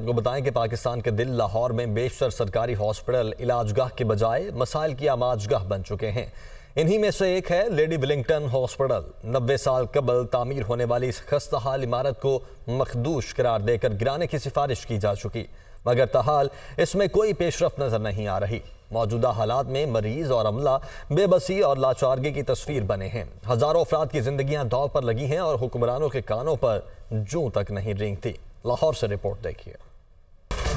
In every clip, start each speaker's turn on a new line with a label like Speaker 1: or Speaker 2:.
Speaker 1: आपको बताएं कि पाकिस्तान के दिल लाहौर में बेशतर सरकारी हॉस्पिटल इलाजगाह के बजाय मसाइल की आमाजगाह बन चुके हैं इन्हीं में से एक है लेडी विलिंगटन हॉस्पिटल नब्बे साल कबल तामीर होने वाली इस खस्ता हाल इमारत को मखदूश करार देकर गिराने की सिफारिश की जा चुकी मगर तहाल इसमें कोई पेशरफ नज़र नहीं आ रही मौजूदा हालात में मरीज और अमला बेबसी और लाचारगी की तस्वीर बने हैं हज़ारों अफराद की जिंदगियां दौड़ पर लगी हैं और हुक्मरानों के कानों पर जू तक नहीं रेंगती लाहौर से रिपोर्ट देखिए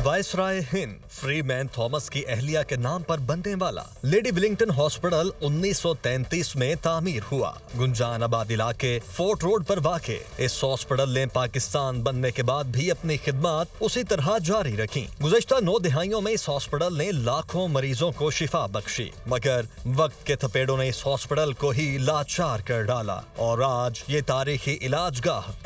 Speaker 1: viceroy Hind Freeman Thomas की अहलिया के नाम पर बनने वाला लेडी विलिंगटन हॉस्पिटल 1933 में तामीर हुआ गुंजानाबाद इलाके फोर्ट रोड पर वाके इस हॉस्पिटल ने पाकिस्तान बनने के बाद भी अपनी खिदमत उसी तरह जारी रखी गुजश्ता नौ दिहाइयों में इस हॉस्पिटल ने लाखों मरीजों को शिफा बख्शी मगर वक्त के थपेड़ों ने इस हॉस्पिटल को ही लाचार कर डाला और आज ये तारीखी इलाज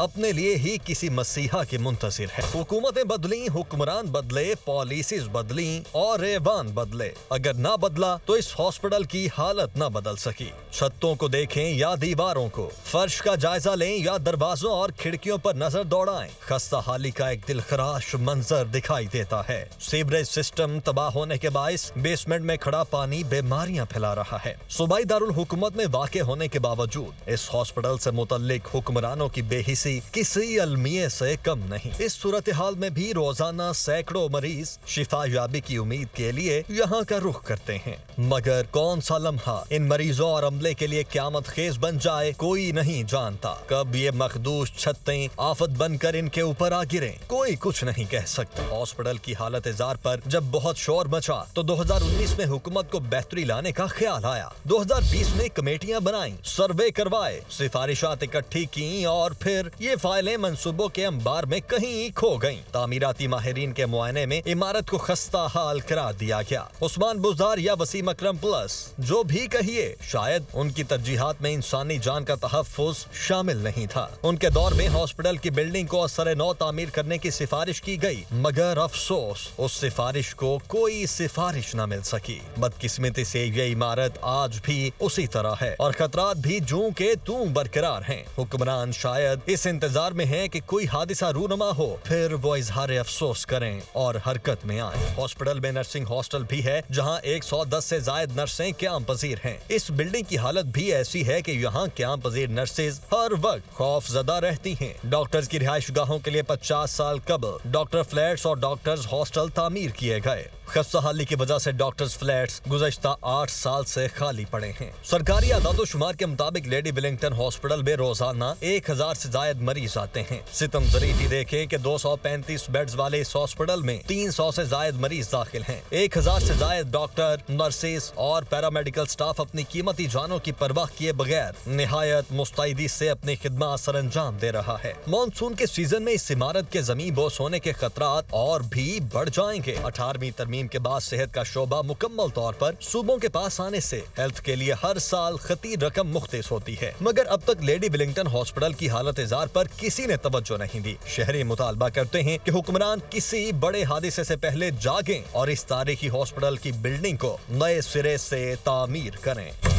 Speaker 1: अपने लिए ही किसी मसीहा के मुंतजर है हुकूमतें बदली हुक्मरान बदली बदले पॉलिसीज बदली और एवान बदले अगर ना बदला तो इस हॉस्पिटल की हालत ना बदल सकी छतों को देखें या दीवारों को फर्श का जायजा लें या दरवाजों और खिड़कियों पर नजर दौड़ाएं खस्ता हाली का एक दिलखराश मंजर दिखाई देता है सीवरेज सिस्टम तबाह होने के बायस बेसमेंट में खड़ा पानी बीमारियां फैला रहा है सूबाई दारुल हुकूमत में वाक़ होने के बावजूद इस हॉस्पिटल से मुतलिक हुक्मरानों की बेहिसी किसी अलमिये से कम नहीं इस सूरत हाल में भी रोजाना सैकड़ों करोड़ों मरीज शिफा याबी की उम्मीद के लिए यहाँ का रुख करते हैं मगर कौन सा लम्हा इन मरीजों और अमले के लिए क्यामत खेज बन जाए कोई नहीं जानता कब ये मखदूस छतें आफत बनकर इनके ऊपर आ गिरे कोई कुछ नहीं कह सकता हॉस्पिटल की हालत इजार पर जब बहुत शोर मचा तो 2019 में हुकूमत को बेहतरी लाने का ख्याल आया 2020 में कमेटियां बनाई सर्वे करवाए सिफारिशात इकट्ठी की और फिर ये फाइलें मनसूबों के अंबार में कहीं खो गयी तामीराती माहरीन के मुआ मायने में इमारत को खस्ता हाल करार दिया गया उस्मान बुजदार या वसीम अक्रम प्लस जो भी कहिए शायद उनकी तरजीहत में इंसानी जान का तहफ़ शामिल नहीं था उनके दौर में हॉस्पिटल की बिल्डिंग को असर नौ तमीर करने की सिफारिश की गयी मगर अफसोस उस सिफारिश को कोई सिफारिश न मिल सकी बदकिस्मती से ये इमारत आज भी उसी तरह है और खतरा भी जू के तू बरकरार है हुक्मरान शायद इस इंतजार में है की कोई हादिसा रूनमा हो फिर वो इजहार अफसोस करें और हरकत में आए हॉस्पिटल में नर्सिंग हॉस्टल भी है जहाँ सौ दस ऐसी जायद नर्सें क्या पजीर है इस बिल्डिंग की हालत भी ऐसी है की यहाँ क्या पजीर नर्सेज हर वक्त खौफ जदा रहती है डॉक्टर्स की रिहायश गाहों के लिए पचास साल कबल डॉक्टर फ्लैट और डॉक्टर्स हॉस्टल तामीर किए गए खस्ता हाली की वजह से डॉक्टर्स फ्लैट्स गुजश्ता आठ साल से खाली पड़े हैं सरकारी आदादो शुमार के मुताबिक लेडी विलिंगटन हॉस्पिटल में रोजाना एक हजार ऐसी जायद मरीज आते हैं सितम जरीफी देखें कि 235 बेड वाले इस हॉस्पिटल हॉस्पिटल में 300 ऐसी जायद मरीज दाखिल हैं। 1000 ऐसी जायद डॉक्टर नर्सेस और पैरामेडिकल स्टाफ अपनी कीमती जानों की परवाह किए बगैर नहायत मुस्तैदी ऐसी अपनी खिदमा सर अंजाम दे रहा है मानसून के सीजन में इस इमारत के जमीन बोस होने के खतरा और भी बढ़ जाएंगे अठारहवीं तरमीम के बाद सेहत का शोबा मुकम्मल तौर पर सूबों के पास आने ऐसी हेल्थ के लिए हर साल खती रकम मुख्त होती है मगर अब तक लेडी बिलिंगटन हॉस्पिटल की हालत इजार आरोप किसी ने तवज्जो नहीं दी शहरी मुतालबा करते हैं की हुक्मरान किसी बड़े हादसे से पहले जागें और इस तारीखी हॉस्पिटल की बिल्डिंग को नए सिरे से तामीर करें